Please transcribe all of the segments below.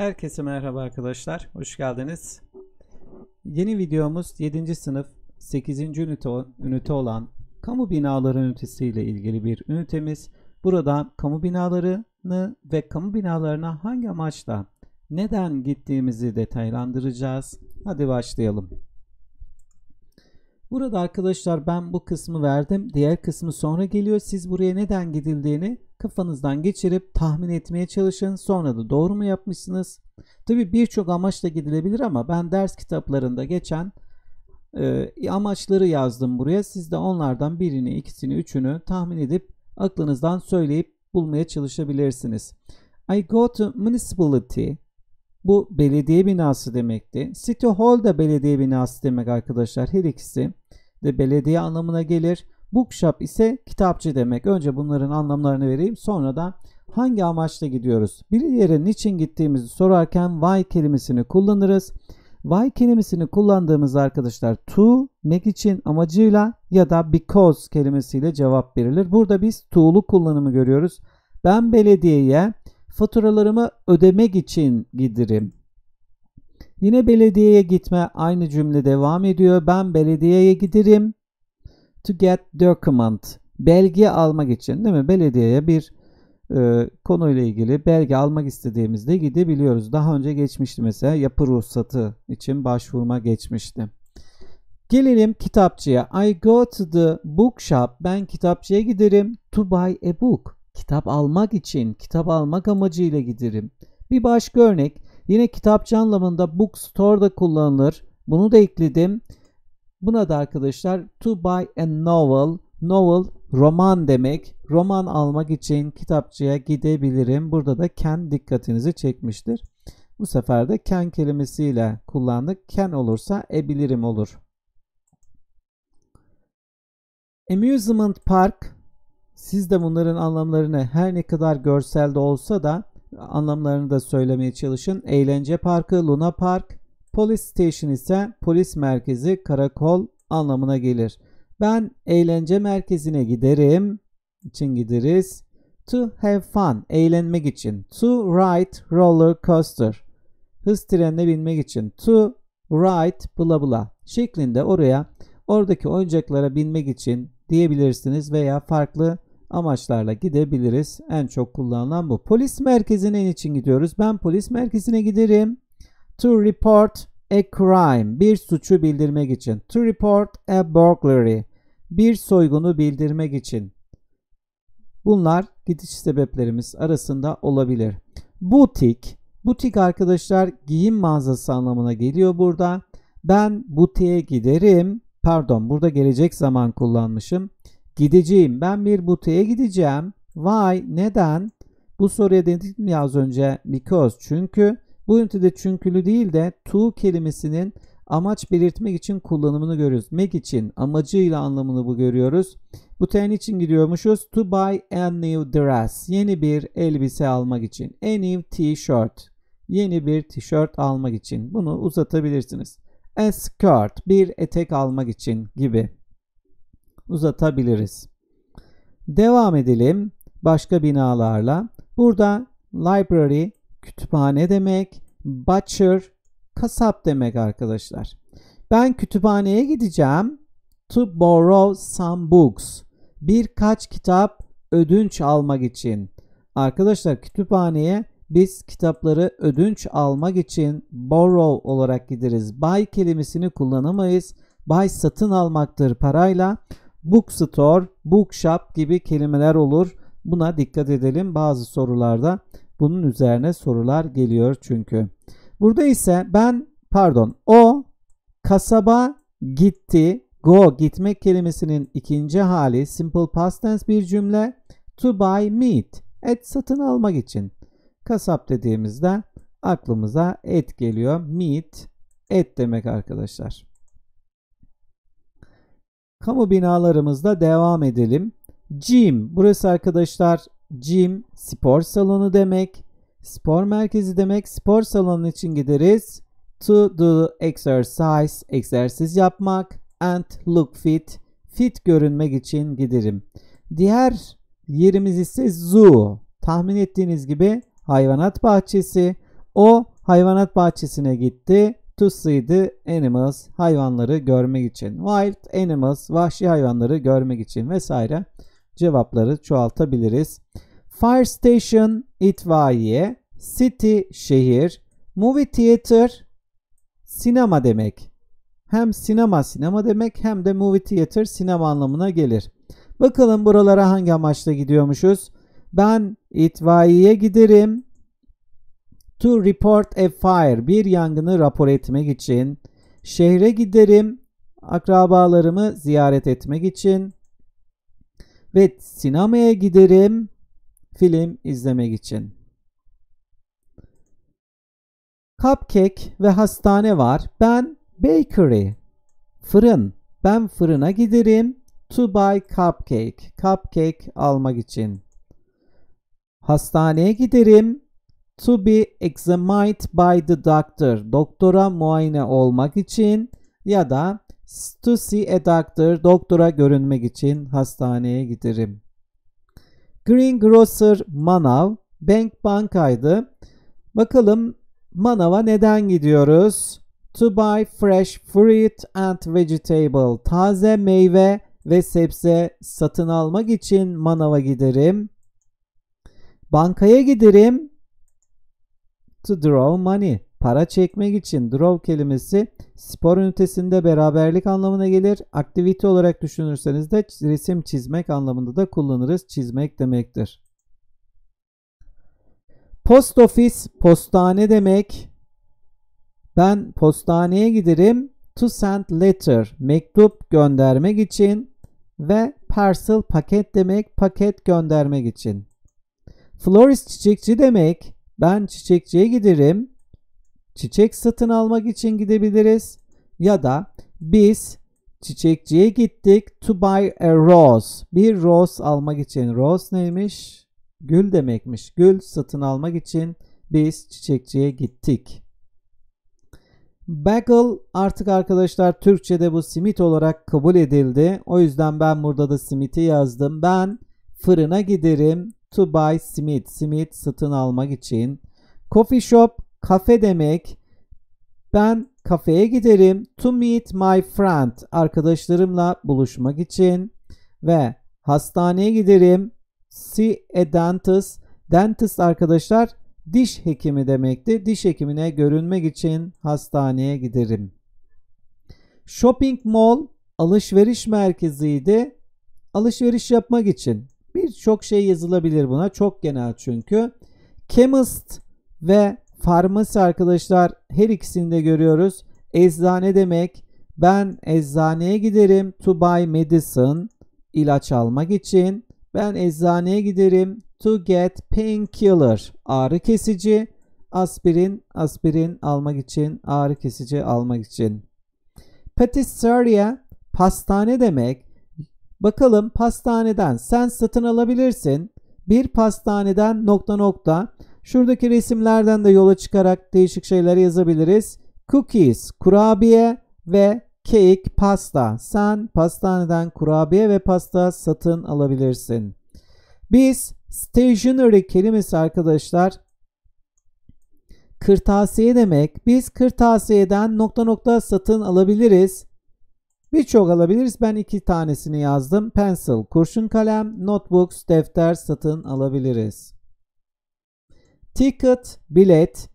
Herkese merhaba arkadaşlar. Hoş geldiniz. Yeni videomuz 7. sınıf 8. ünite, ünite olan kamu binaları ünitesi ile ilgili bir ünitemiz. Burada kamu binalarını ve kamu binalarına hangi amaçla neden gittiğimizi detaylandıracağız. Hadi başlayalım. Burada arkadaşlar ben bu kısmı verdim. Diğer kısmı sonra geliyor. Siz buraya neden gidildiğini kafanızdan geçirip tahmin etmeye çalışın. Sonra da doğru mu yapmışsınız? Tabi birçok amaçla gidilebilir ama ben ders kitaplarında geçen e, amaçları yazdım buraya. Siz de onlardan birini, ikisini, üçünü tahmin edip aklınızdan söyleyip bulmaya çalışabilirsiniz. I go to municipality. Bu belediye binası demekti. City Hall da belediye binası demek arkadaşlar. Her ikisi de belediye anlamına gelir. Bookshop ise kitapçı demek. Önce bunların anlamlarını vereyim sonra da hangi amaçla gidiyoruz? Bir yere niçin gittiğimizi sorarken why kelimesini kullanırız. Why kelimesini kullandığımız arkadaşlar to, mek için amacıyla ya da because kelimesiyle cevap verilir. Burada biz to'lu kullanımı görüyoruz. Ben belediyeye faturalarımı ödemek için giderim. Yine belediyeye gitme aynı cümle devam ediyor. Ben belediyeye giderim to get document belge almak için değil mi? Belediyeye bir e, konuyla ilgili belge almak istediğimizde gidebiliyoruz. Daha önce geçmişti mesela yapı ruhsatı için başvurma geçmişti. Gelelim kitapçıya. I go to the bookshop. Ben kitapçıya giderim to buy a book. Kitap almak için, kitap almak amacıyla giderim. Bir başka örnek. Yine kitapçı anlamında bookstore da kullanılır. Bunu da ekledim. Buna da arkadaşlar to buy a novel, novel roman demek. Roman almak için kitapçıya gidebilirim. Burada da can dikkatinizi çekmiştir. Bu sefer de can kelimesiyle kullandık. Can olursa ebilirim olur. Amusement park siz de bunların anlamlarını her ne kadar görselde olsa da anlamlarını da söylemeye çalışın. Eğlence parkı, Luna Park, Police station ise polis merkezi, karakol anlamına gelir. Ben eğlence merkezine giderim için gideriz. To have fun, eğlenmek için. To ride roller coaster, hız trenine binmek için. To ride bla bla şeklinde oraya oradaki oyuncaklara binmek için diyebilirsiniz veya farklı amaçlarla gidebiliriz. En çok kullanılan bu. Polis merkezine için gidiyoruz. Ben polis merkezine giderim. To report a crime. Bir suçu bildirmek için. To report a burglary. Bir soygunu bildirmek için. Bunlar gidiş sebeplerimiz arasında olabilir. Butik. Butik arkadaşlar giyim mağazası anlamına geliyor burada. Ben butiğe giderim. Pardon burada gelecek zaman kullanmışım. Gideceğim. Ben bir butiğe gideceğim. Why? Neden? Bu soruya dedik ya az önce? Because. Çünkü bu ünitede çünkülü değil de to kelimesinin amaç belirtmek için kullanımını görüyoruz. Make için amacıyla anlamını bu görüyoruz. Bu ten için gidiyormuşuz. To buy a new dress. Yeni bir elbise almak için. A new t-shirt. Yeni bir tişört almak için. Bunu uzatabilirsiniz. A skirt. Bir etek almak için gibi. Uzatabiliriz. Devam edelim başka binalarla. Burada library kütüphane demek, butcher kasap demek arkadaşlar. Ben kütüphaneye gideceğim to borrow some books. Birkaç kitap ödünç almak için. Arkadaşlar kütüphaneye biz kitapları ödünç almak için borrow olarak gideriz. Buy kelimesini kullanamayız. Buy satın almaktır parayla. Bookstore, bookshop gibi kelimeler olur. Buna dikkat edelim bazı sorularda bunun üzerine sorular geliyor çünkü. Burada ise ben pardon o kasaba gitti. Go gitmek kelimesinin ikinci hali simple past tense bir cümle. To buy meat. Et satın almak için. Kasap dediğimizde aklımıza et geliyor. Meat et demek arkadaşlar. Kamu binalarımızda devam edelim. Jim Burası arkadaşlar Gym spor salonu demek. Spor merkezi demek. Spor salonu için gideriz. To do exercise, egzersiz yapmak. And look fit, fit görünmek için giderim. Diğer yerimiz ise zoo. Tahmin ettiğiniz gibi hayvanat bahçesi. O hayvanat bahçesine gitti to see the animals hayvanları görmek için. Wild animals vahşi hayvanları görmek için vesaire cevapları çoğaltabiliriz. Fire station itfaiye, city şehir, movie theater sinema demek. Hem sinema sinema demek hem de movie theater sinema anlamına gelir. Bakalım buralara hangi amaçla gidiyormuşuz? Ben itfaiyeye giderim. To report a fire. Bir yangını rapor etmek için. Şehre giderim. Akrabalarımı ziyaret etmek için ve sinemaya giderim film izlemek için. Cupcake ve hastane var. Ben bakery, fırın. Ben fırına giderim to buy cupcake. Cupcake almak için. Hastaneye giderim to be examined by the doctor. Doktora muayene olmak için ya da To see a doctor, doktora görünmek için hastaneye giderim. grocer manav, bank bankaydı. Bakalım manava neden gidiyoruz? To buy fresh fruit and vegetable, taze meyve ve sebze satın almak için manava giderim. Bankaya giderim to draw money. Para çekmek için draw kelimesi spor ünitesinde beraberlik anlamına gelir. Aktivite olarak düşünürseniz de resim çizmek anlamında da kullanırız. Çizmek demektir. Post ofis postane demek. Ben postaneye giderim to send letter mektup göndermek için ve parcel paket demek paket göndermek için. Florist çiçekçi demek ben çiçekçiye giderim çiçek satın almak için gidebiliriz ya da biz çiçekçiye gittik to buy a rose. Bir rose almak için rose neymiş? Gül demekmiş. Gül satın almak için biz çiçekçiye gittik. Bagel artık arkadaşlar Türkçe'de bu simit olarak kabul edildi. O yüzden ben burada da simiti yazdım. Ben fırına giderim to buy simit. Simit satın almak için. Coffee shop kafe demek. Ben kafeye giderim to meet my friend. Arkadaşlarımla buluşmak için ve hastaneye giderim see a dentist. Dentist arkadaşlar diş hekimi demekti. Diş hekimine görünmek için hastaneye giderim. Shopping mall alışveriş merkeziydi. Alışveriş yapmak için birçok şey yazılabilir buna. Çok genel çünkü. Chemist ve Farmasi arkadaşlar her ikisinde görüyoruz. Eczane demek. Ben eczaneye giderim to buy medicine. ilaç almak için. Ben eczaneye giderim to get painkiller. Ağrı kesici. Aspirin, aspirin almak için, ağrı kesici almak için. Patisserie, pastane demek. Bakalım pastaneden sen satın alabilirsin. Bir pastaneden nokta nokta Şuradaki resimlerden de yola çıkarak değişik şeyler yazabiliriz. Cookies, kurabiye ve cake, pasta. Sen pastaneden kurabiye ve pasta satın alabilirsin. Biz stationery kelimesi arkadaşlar kırtasiye demek. Biz kırtasiyeden nokta nokta satın alabiliriz. Birçok alabiliriz. Ben iki tanesini yazdım. Pencil, kurşun kalem, notebooks, defter satın alabiliriz. Ticket, bilet.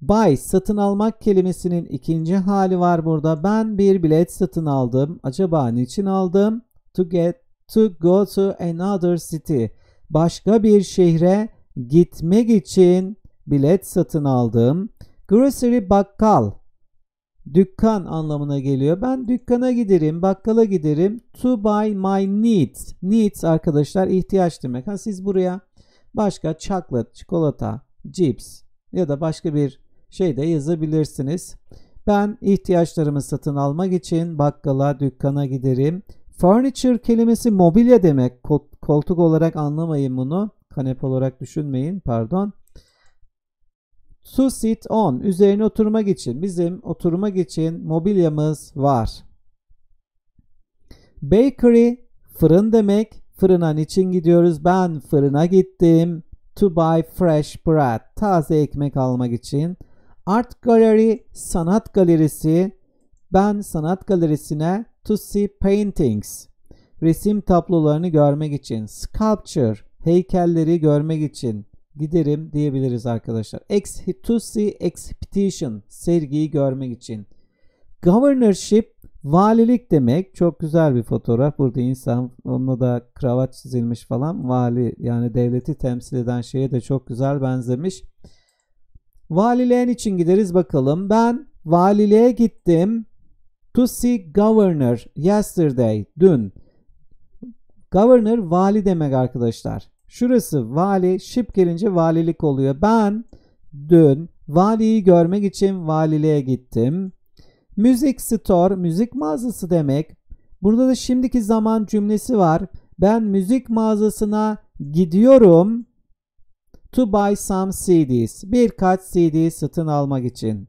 Buy, satın almak kelimesinin ikinci hali var burada. Ben bir bilet satın aldım. Acaba niçin aldım? To get, to go to another city. Başka bir şehre gitmek için bilet satın aldım. Grocery, bakkal. Dükkan anlamına geliyor. Ben dükkana giderim, bakkala giderim. To buy my needs. Needs arkadaşlar ihtiyaç demek. Ha siz buraya başka chocolate, çikolata, cips ya da başka bir şey de yazabilirsiniz. Ben ihtiyaçlarımı satın almak için bakkala, dükkana giderim. Furniture kelimesi mobilya demek. Koltuk olarak anlamayın bunu. Kanep olarak düşünmeyin pardon. To sit on üzerine oturmak için bizim oturmak için mobilyamız var. Bakery fırın demek. Fırına için gidiyoruz? Ben fırına gittim to buy fresh bread. Taze ekmek almak için. Art Gallery, sanat galerisi. Ben sanat galerisine to see paintings. Resim tablolarını görmek için. Sculpture, heykelleri görmek için giderim diyebiliriz arkadaşlar. Ex to see exhibition, sergiyi görmek için. Governorship, Valilik demek çok güzel bir fotoğraf. Burada insan onunla da kravat çizilmiş falan. Vali yani devleti temsil eden şeye de çok güzel benzemiş. Valiliğin için gideriz bakalım. Ben valiliğe gittim. To see governor yesterday dün. Governor vali demek arkadaşlar. Şurası vali şip gelince valilik oluyor. Ben dün valiyi görmek için valiliğe gittim. Müzik store, müzik mağazası demek. Burada da şimdiki zaman cümlesi var. Ben müzik mağazasına gidiyorum to buy some CDs. Birkaç CD satın almak için.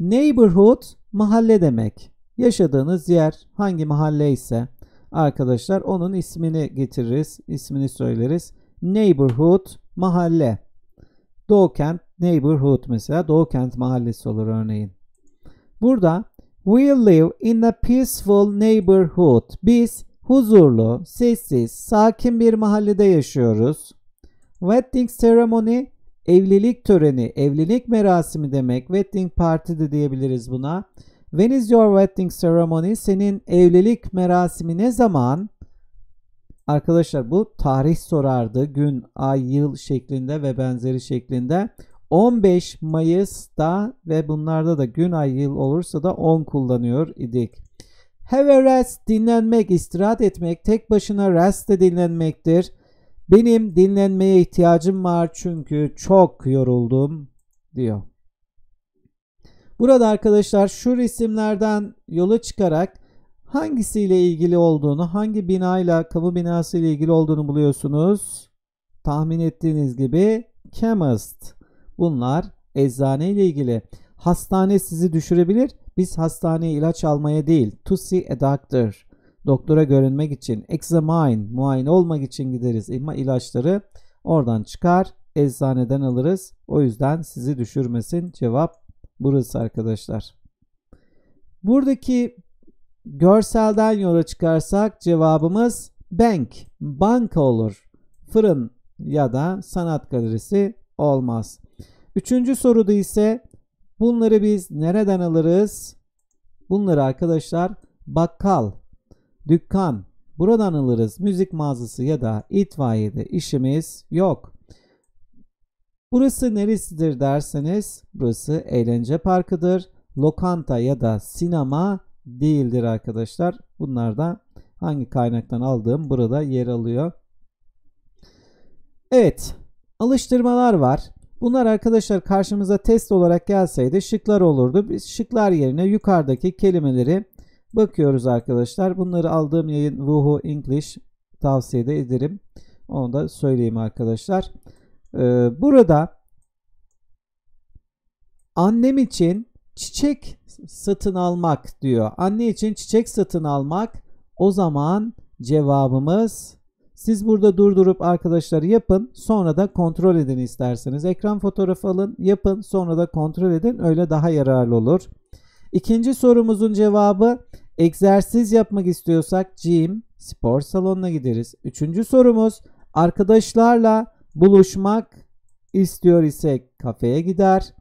Neighborhood mahalle demek. Yaşadığınız yer hangi mahalle ise arkadaşlar onun ismini getiririz, ismini söyleriz. Neighborhood mahalle. Doğu Neighborhood mesela Doğu mahallesi olur örneğin. Burada we live in a peaceful neighborhood. Biz huzurlu, sessiz, sakin bir mahallede yaşıyoruz. Wedding ceremony evlilik töreni, evlilik merasimi demek. Wedding party de diyebiliriz buna. When is your wedding ceremony? Senin evlilik merasimi ne zaman? Arkadaşlar bu tarih sorardı. Gün, ay, yıl şeklinde ve benzeri şeklinde. 15 Mayıs'ta ve bunlarda da gün ay yıl olursa da 10 kullanıyor idik. Have a rest dinlenmek, istirahat etmek tek başına rest de dinlenmektir. Benim dinlenmeye ihtiyacım var çünkü çok yoruldum diyor. Burada arkadaşlar şu resimlerden yola çıkarak hangisiyle ilgili olduğunu, hangi binayla, kamu binası ile ilgili olduğunu buluyorsunuz. Tahmin ettiğiniz gibi chemist. Bunlar eczane ile ilgili. Hastane sizi düşürebilir. Biz hastaneye ilaç almaya değil, to see a doctor, doktora görünmek için, examine, muayene olmak için gideriz. İma ilaçları oradan çıkar, eczaneden alırız. O yüzden sizi düşürmesin. Cevap burası arkadaşlar. Buradaki görselden yola çıkarsak cevabımız bank, banka olur. Fırın ya da sanat galerisi olmaz. Üçüncü soruda ise bunları biz nereden alırız? Bunları arkadaşlar bakkal, dükkan buradan alırız. Müzik mağazası ya da itfaiyede işimiz yok. Burası neresidir derseniz burası eğlence parkıdır. Lokanta ya da sinema değildir arkadaşlar. Bunlar da hangi kaynaktan aldığım burada yer alıyor. Evet alıştırmalar var. Bunlar arkadaşlar karşımıza test olarak gelseydi şıklar olurdu. Biz şıklar yerine yukarıdaki kelimeleri bakıyoruz arkadaşlar. Bunları aldığım yayın Woohoo English tavsiye de ederim. Onu da söyleyeyim arkadaşlar. Ee, burada annem için çiçek satın almak diyor. Anne için çiçek satın almak o zaman cevabımız siz burada durdurup arkadaşları yapın sonra da kontrol edin isterseniz. Ekran fotoğrafı alın yapın sonra da kontrol edin öyle daha yararlı olur. İkinci sorumuzun cevabı egzersiz yapmak istiyorsak gym, spor salonuna gideriz. Üçüncü sorumuz arkadaşlarla buluşmak istiyor isek kafeye gider.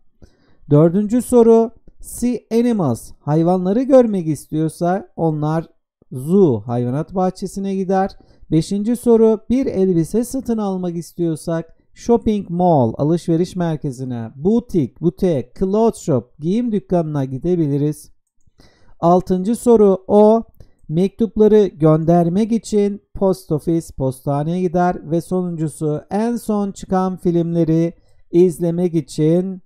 Dördüncü soru see animals hayvanları görmek istiyorsa onlar zoo hayvanat bahçesine gider. Beşinci soru bir elbise satın almak istiyorsak shopping mall alışveriş merkezine, butik, butik, cloth shop giyim dükkanına gidebiliriz. Altıncı soru o mektupları göndermek için post office postaneye gider ve sonuncusu en son çıkan filmleri izlemek için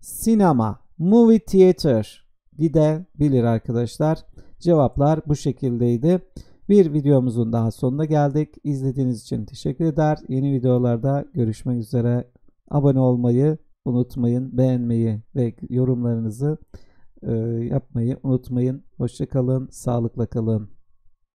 sinema movie theater gidebilir arkadaşlar. Cevaplar bu şekildeydi. Bir videomuzun daha sonuna geldik. İzlediğiniz için teşekkür eder. Yeni videolarda görüşmek üzere. Abone olmayı unutmayın. Beğenmeyi ve yorumlarınızı yapmayı unutmayın. Hoşçakalın. Sağlıkla kalın.